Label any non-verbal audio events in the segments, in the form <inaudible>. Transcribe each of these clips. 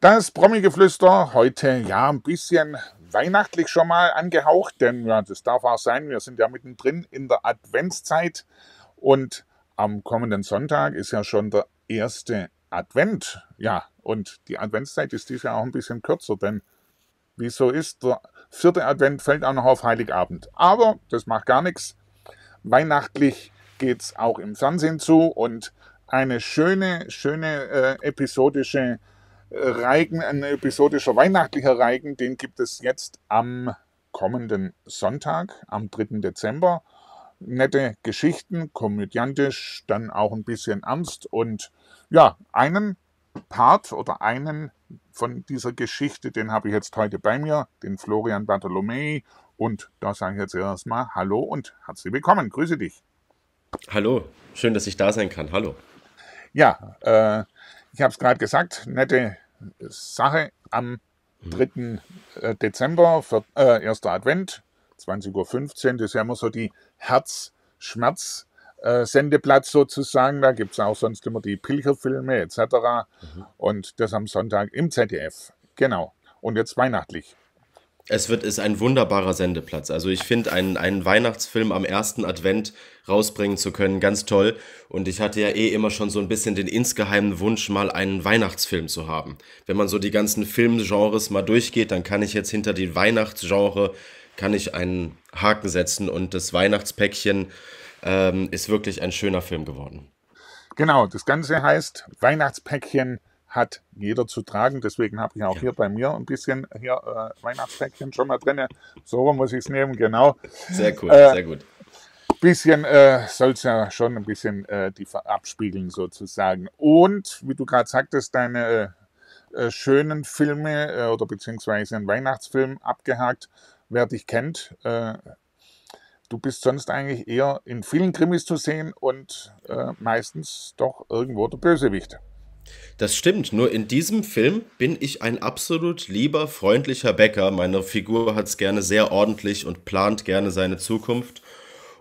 Das Promi-Geflüster heute ja ein bisschen weihnachtlich schon mal angehaucht, denn ja, das darf auch sein, wir sind ja mittendrin in der Adventszeit und am kommenden Sonntag ist ja schon der erste Advent. Ja, und die Adventszeit ist dieses Jahr auch ein bisschen kürzer, denn wie so ist, der vierte Advent fällt auch noch auf Heiligabend. Aber das macht gar nichts. Weihnachtlich geht es auch im Fernsehen zu und eine schöne, schöne äh, episodische Reigen, ein episodischer weihnachtlicher Reigen, den gibt es jetzt am kommenden Sonntag, am 3. Dezember. Nette Geschichten, komödiantisch, dann auch ein bisschen ernst und ja, einen Part oder einen von dieser Geschichte, den habe ich jetzt heute bei mir, den Florian Bartholomei. Und da sage ich jetzt erstmal Hallo und herzlich willkommen. Grüße dich. Hallo, schön, dass ich da sein kann. Hallo. Ja, äh, ich habe es gerade gesagt, nette Sache am 3. Mhm. Äh, Dezember, 1. Äh, Advent, 20.15 Uhr, das ist ja immer so die Herz-Schmerz-Sendeplatz äh, sozusagen. Da gibt es auch sonst immer die Pilgerfilme etc. Mhm. Und das am Sonntag im ZDF. Genau. Und jetzt weihnachtlich. Es wird, ist ein wunderbarer Sendeplatz. Also ich finde, einen, einen Weihnachtsfilm am ersten Advent rausbringen zu können, ganz toll. Und ich hatte ja eh immer schon so ein bisschen den insgeheimen Wunsch, mal einen Weihnachtsfilm zu haben. Wenn man so die ganzen Filmgenres mal durchgeht, dann kann ich jetzt hinter die Weihnachtsgenre, kann ich einen Haken setzen. Und das Weihnachtspäckchen ähm, ist wirklich ein schöner Film geworden. Genau, das Ganze heißt Weihnachtspäckchen hat jeder zu tragen. Deswegen habe ich auch ja. hier bei mir ein bisschen hier äh, Weihnachtspäckchen schon mal drin. So muss ich es nehmen, genau. Sehr cool, äh, sehr gut. Bisschen äh, soll es ja schon ein bisschen äh, die abspiegeln sozusagen. Und wie du gerade sagtest, deine äh, schönen Filme äh, oder beziehungsweise einen Weihnachtsfilm abgehakt, wer dich kennt. Äh, du bist sonst eigentlich eher in vielen Krimis zu sehen und äh, meistens doch irgendwo der Bösewicht. Das stimmt, nur in diesem Film bin ich ein absolut lieber, freundlicher Bäcker. Meine Figur hat es gerne sehr ordentlich und plant gerne seine Zukunft.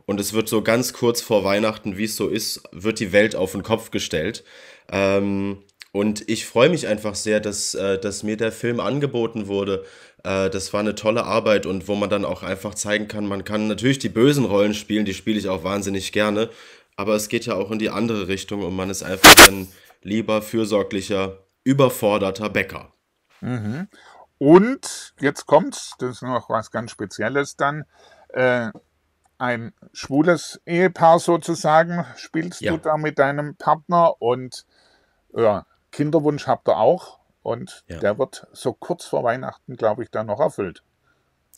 Und es wird so ganz kurz vor Weihnachten, wie es so ist, wird die Welt auf den Kopf gestellt. Ähm, und ich freue mich einfach sehr, dass, äh, dass mir der Film angeboten wurde. Äh, das war eine tolle Arbeit und wo man dann auch einfach zeigen kann, man kann natürlich die bösen Rollen spielen, die spiele ich auch wahnsinnig gerne. Aber es geht ja auch in die andere Richtung und man ist einfach dann lieber fürsorglicher, überforderter Bäcker. Mhm. Und jetzt kommt's, das ist noch was ganz Spezielles dann. Äh, ein schwules Ehepaar sozusagen spielst ja. du da mit deinem Partner und ja, Kinderwunsch habt ihr auch und ja. der wird so kurz vor Weihnachten, glaube ich, dann noch erfüllt.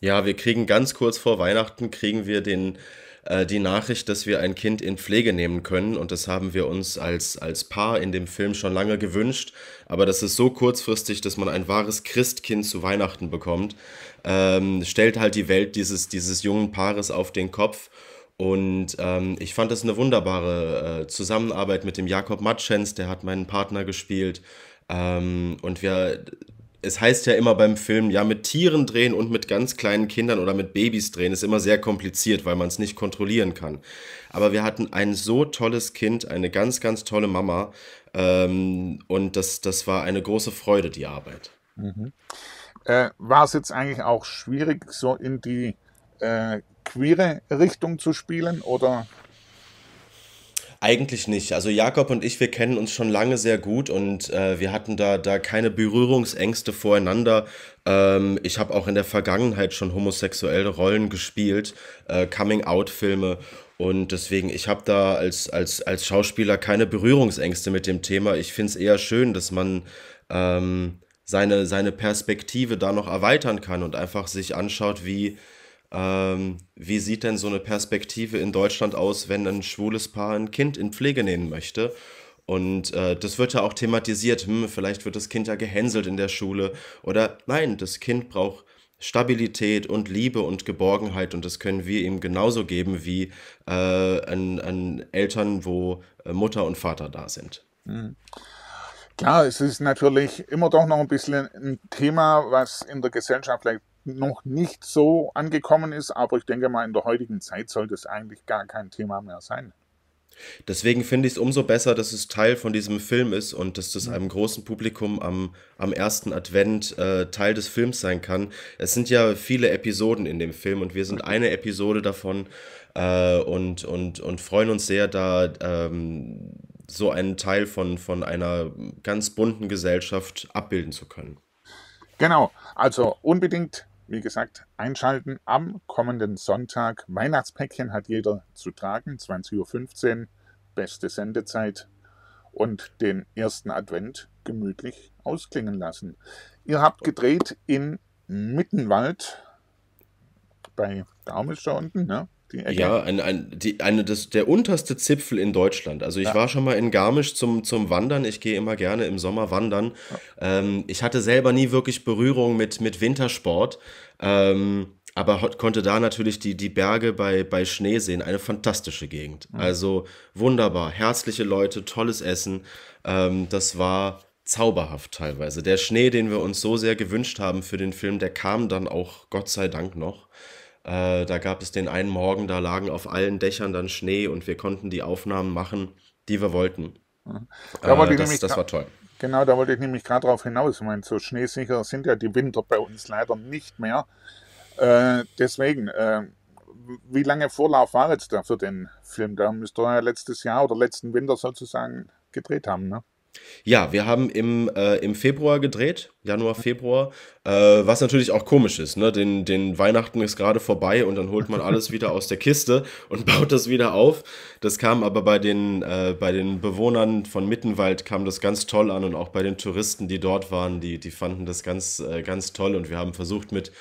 Ja, wir kriegen ganz kurz vor Weihnachten kriegen wir den äh, die Nachricht, dass wir ein Kind in Pflege nehmen können. Und das haben wir uns als, als Paar in dem Film schon lange gewünscht. Aber das ist so kurzfristig, dass man ein wahres Christkind zu Weihnachten bekommt. Ähm, stellt halt die Welt dieses, dieses jungen Paares auf den Kopf. Und ähm, ich fand das eine wunderbare äh, Zusammenarbeit mit dem Jakob Matschens, der hat meinen Partner gespielt. Ähm, und wir es heißt ja immer beim Film, ja, mit Tieren drehen und mit ganz kleinen Kindern oder mit Babys drehen ist immer sehr kompliziert, weil man es nicht kontrollieren kann. Aber wir hatten ein so tolles Kind, eine ganz, ganz tolle Mama. Ähm, und das, das war eine große Freude, die Arbeit. Mhm. Äh, war es jetzt eigentlich auch schwierig, so in die äh, queere Richtung zu spielen? Oder eigentlich nicht. Also Jakob und ich, wir kennen uns schon lange sehr gut und äh, wir hatten da, da keine Berührungsängste voreinander. Ähm, ich habe auch in der Vergangenheit schon homosexuelle Rollen gespielt, äh, Coming-out-Filme. Und deswegen, ich habe da als, als, als Schauspieler keine Berührungsängste mit dem Thema. Ich finde es eher schön, dass man ähm, seine, seine Perspektive da noch erweitern kann und einfach sich anschaut, wie ähm, wie sieht denn so eine Perspektive in Deutschland aus, wenn ein schwules Paar ein Kind in Pflege nehmen möchte? Und äh, das wird ja auch thematisiert, hm, vielleicht wird das Kind ja gehänselt in der Schule oder nein, das Kind braucht Stabilität und Liebe und Geborgenheit und das können wir ihm genauso geben wie äh, an, an Eltern, wo äh, Mutter und Vater da sind. Klar, mhm. es ist natürlich immer doch noch ein bisschen ein Thema, was in der Gesellschaft vielleicht Mhm. noch nicht so angekommen ist, aber ich denke mal, in der heutigen Zeit sollte es eigentlich gar kein Thema mehr sein. Deswegen finde ich es umso besser, dass es Teil von diesem Film ist und dass das mhm. einem großen Publikum am, am ersten Advent äh, Teil des Films sein kann. Es sind ja viele Episoden in dem Film und wir sind eine Episode davon äh, und, und, und freuen uns sehr, da ähm, so einen Teil von, von einer ganz bunten Gesellschaft abbilden zu können. Genau, also unbedingt, wie gesagt, einschalten am kommenden Sonntag. Weihnachtspäckchen hat jeder zu tragen, 20.15 Uhr, beste Sendezeit. Und den ersten Advent gemütlich ausklingen lassen. Ihr habt gedreht in Mittenwald bei Garmisch da unten, ne? Ja, ein, ein, die, eine, das, der unterste Zipfel in Deutschland. Also ich ja. war schon mal in Garmisch zum, zum Wandern. Ich gehe immer gerne im Sommer wandern. Ja. Ähm, ich hatte selber nie wirklich Berührung mit, mit Wintersport. Ähm, aber konnte da natürlich die, die Berge bei, bei Schnee sehen. Eine fantastische Gegend. Mhm. Also wunderbar. Herzliche Leute, tolles Essen. Ähm, das war zauberhaft teilweise. Der Schnee, den wir uns so sehr gewünscht haben für den Film, der kam dann auch, Gott sei Dank, noch. Äh, da gab es den einen Morgen, da lagen auf allen Dächern dann Schnee und wir konnten die Aufnahmen machen, die wir wollten. Da wollte äh, das, nämlich, das war toll. Genau, da wollte ich nämlich gerade darauf hinaus. Ich meine, so schneesicher sind ja die Winter bei uns leider nicht mehr. Äh, deswegen, äh, wie lange Vorlauf war jetzt da für den Film? Da müsst ihr ja letztes Jahr oder letzten Winter sozusagen gedreht haben, ne? Ja, wir haben im, äh, im Februar gedreht, Januar, Februar, äh, was natürlich auch komisch ist. Ne? Den, den Weihnachten ist gerade vorbei und dann holt man alles wieder aus der Kiste und <laughs> baut das wieder auf. Das kam aber bei den, äh, bei den Bewohnern von Mittenwald kam das ganz toll an und auch bei den Touristen, die dort waren, die, die fanden das ganz, äh, ganz toll und wir haben versucht mit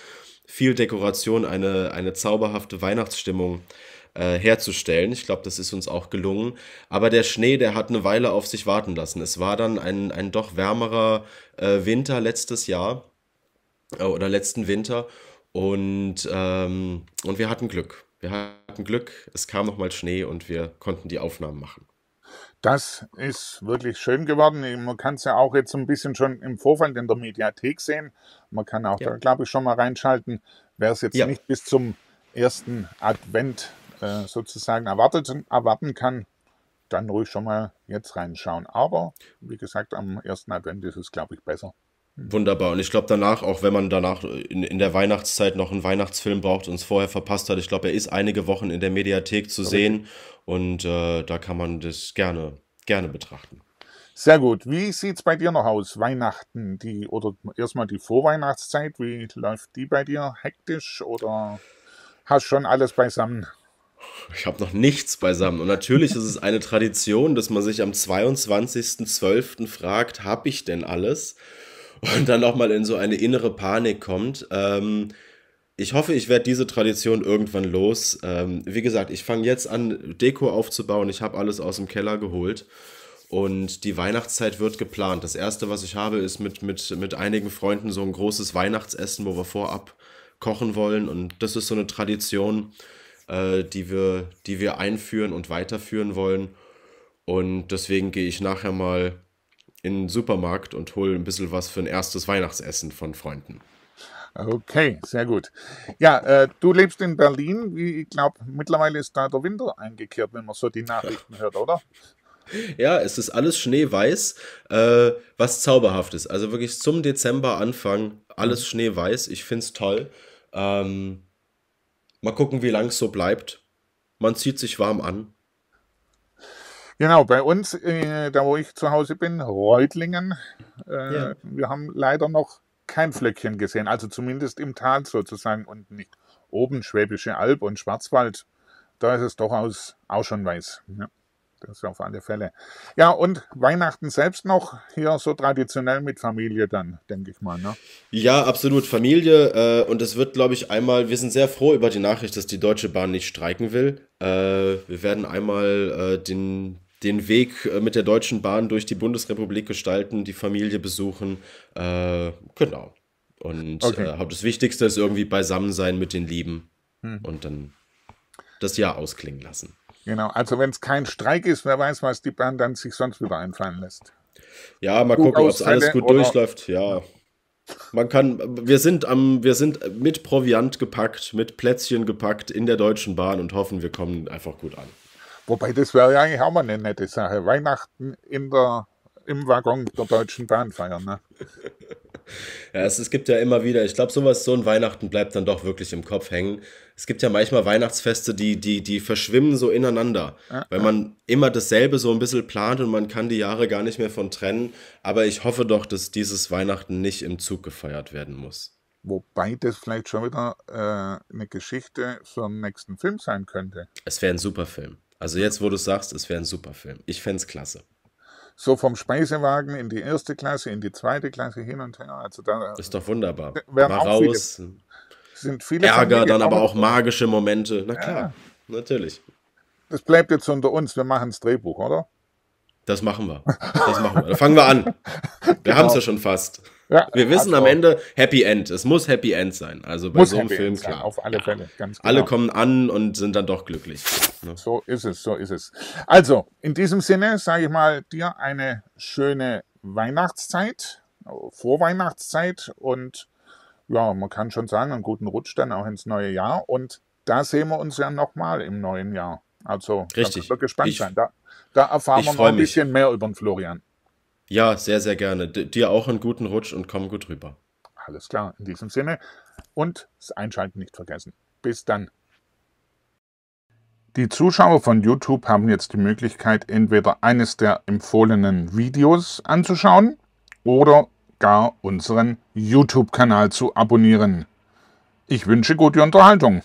viel Dekoration eine, eine zauberhafte Weihnachtsstimmung äh, äh, herzustellen. Ich glaube, das ist uns auch gelungen. Aber der Schnee, der hat eine Weile auf sich warten lassen. Es war dann ein, ein doch wärmerer äh, Winter letztes Jahr äh, oder letzten Winter. Und, ähm, und wir hatten Glück. Wir hatten Glück, es kam nochmal Schnee und wir konnten die Aufnahmen machen. Das ist wirklich schön geworden. Man kann es ja auch jetzt ein bisschen schon im Vorfeld in der Mediathek sehen. Man kann auch ja. da, glaube ich, schon mal reinschalten. Wäre es jetzt ja. nicht bis zum ersten Advent äh, sozusagen erwarteten, erwarten kann, dann ruhig schon mal jetzt reinschauen. Aber wie gesagt, am ersten Advent ist es, glaube ich, besser. Hm. Wunderbar. Und ich glaube, danach, auch wenn man danach in, in der Weihnachtszeit noch einen Weihnachtsfilm braucht und es vorher verpasst hat, ich glaube, er ist einige Wochen in der Mediathek zu okay. sehen und äh, da kann man das gerne, gerne betrachten. Sehr gut. Wie sieht es bei dir noch aus? Weihnachten, die oder erstmal die Vorweihnachtszeit, wie läuft die bei dir? Hektisch oder hast schon alles beisammen? Ich habe noch nichts beisammen. Und natürlich ist es eine Tradition, dass man sich am 22.12. fragt, habe ich denn alles? Und dann auch mal in so eine innere Panik kommt. Ähm, ich hoffe, ich werde diese Tradition irgendwann los. Ähm, wie gesagt, ich fange jetzt an, Deko aufzubauen. Ich habe alles aus dem Keller geholt. Und die Weihnachtszeit wird geplant. Das erste, was ich habe, ist mit, mit, mit einigen Freunden so ein großes Weihnachtsessen, wo wir vorab kochen wollen. Und das ist so eine Tradition, äh, die, wir, die wir einführen und weiterführen wollen. Und deswegen gehe ich nachher mal in den Supermarkt und hole ein bisschen was für ein erstes Weihnachtsessen von Freunden. Okay, sehr gut. Ja, äh, du lebst in Berlin. Ich glaube, mittlerweile ist da der Winter eingekehrt, wenn man so die Nachrichten hört, oder? <laughs> Ja, es ist alles schneeweiß, äh, was zauberhaft ist. Also wirklich zum Dezember Anfang alles mhm. schneeweiß. Ich finde es toll. Ähm, Mal gucken, wie lange es so bleibt. Man zieht sich warm an. Genau, bei uns, äh, da wo ich zu Hause bin, Reutlingen, äh, ja. wir haben leider noch kein Flöckchen gesehen, also zumindest im Tal sozusagen und nicht oben Schwäbische Alb und Schwarzwald. Da ist es durchaus auch schon weiß. Ja. Das ist auf alle Fälle. Ja, und Weihnachten selbst noch hier so traditionell mit Familie dann, denke ich mal. Ne? Ja, absolut. Familie. Äh, und es wird, glaube ich, einmal, wir sind sehr froh über die Nachricht, dass die Deutsche Bahn nicht streiken will. Äh, wir werden einmal äh, den, den Weg äh, mit der Deutschen Bahn durch die Bundesrepublik gestalten, die Familie besuchen. Äh, genau. Und okay. Äh, das Wichtigste ist irgendwie beisammen sein mit den Lieben hm. und dann das Jahr ausklingen lassen. Genau, also wenn es kein Streik ist, wer weiß, was die Bahn dann sich sonst wieder einfallen lässt. Ja, mal gut gucken, ob es alles gut durchläuft. Ja. Man kann, wir sind am, wir sind mit Proviant gepackt, mit Plätzchen gepackt in der Deutschen Bahn und hoffen, wir kommen einfach gut an. Wobei das wäre ja eigentlich auch mal eine nette Sache. Weihnachten in der, im Waggon der Deutschen Bahn feiern, ne? <laughs> Ja, es, es gibt ja immer wieder, ich glaube, sowas, so ein Weihnachten bleibt dann doch wirklich im Kopf hängen. Es gibt ja manchmal Weihnachtsfeste, die, die, die verschwimmen so ineinander, ah, weil man immer dasselbe so ein bisschen plant und man kann die Jahre gar nicht mehr von trennen. Aber ich hoffe doch, dass dieses Weihnachten nicht im Zug gefeiert werden muss. Wobei das vielleicht schon wieder äh, eine Geschichte für den nächsten Film sein könnte. Es wäre ein super Film. Also jetzt, wo du sagst, es wäre ein super Film. Ich fände es klasse so vom Speisewagen in die erste Klasse, in die zweite Klasse hin und her. Also da äh, ist doch wunderbar. Mal raus. Viele, sind viele Ärger, dann aber auch magische Momente. Na klar, ja. natürlich. Das bleibt jetzt unter uns. Wir machen das Drehbuch, oder? Das machen wir. Das machen wir. Da fangen wir an. <laughs> Wir genau. haben es ja schon fast. Ja, wir wissen am also Ende Happy End. Es muss Happy End sein. Also bei muss so einem Happy Film End klar. Sein, auf alle ja. Fälle, ganz genau. Alle kommen an und sind dann doch glücklich. Ne? So ist es, so ist es. Also in diesem Sinne sage ich mal dir eine schöne Weihnachtszeit, Vorweihnachtszeit und ja, man kann schon sagen einen guten Rutsch dann auch ins neue Jahr und da sehen wir uns ja nochmal im neuen Jahr. Also, Richtig. da wir gespannt ich, sein. Da, da erfahren wir noch ein bisschen mehr über den Florian. Ja, sehr, sehr gerne. D dir auch einen guten Rutsch und komm gut rüber. Alles klar, in diesem Sinne. Und das Einschalten nicht vergessen. Bis dann. Die Zuschauer von YouTube haben jetzt die Möglichkeit, entweder eines der empfohlenen Videos anzuschauen oder gar unseren YouTube-Kanal zu abonnieren. Ich wünsche gute Unterhaltung.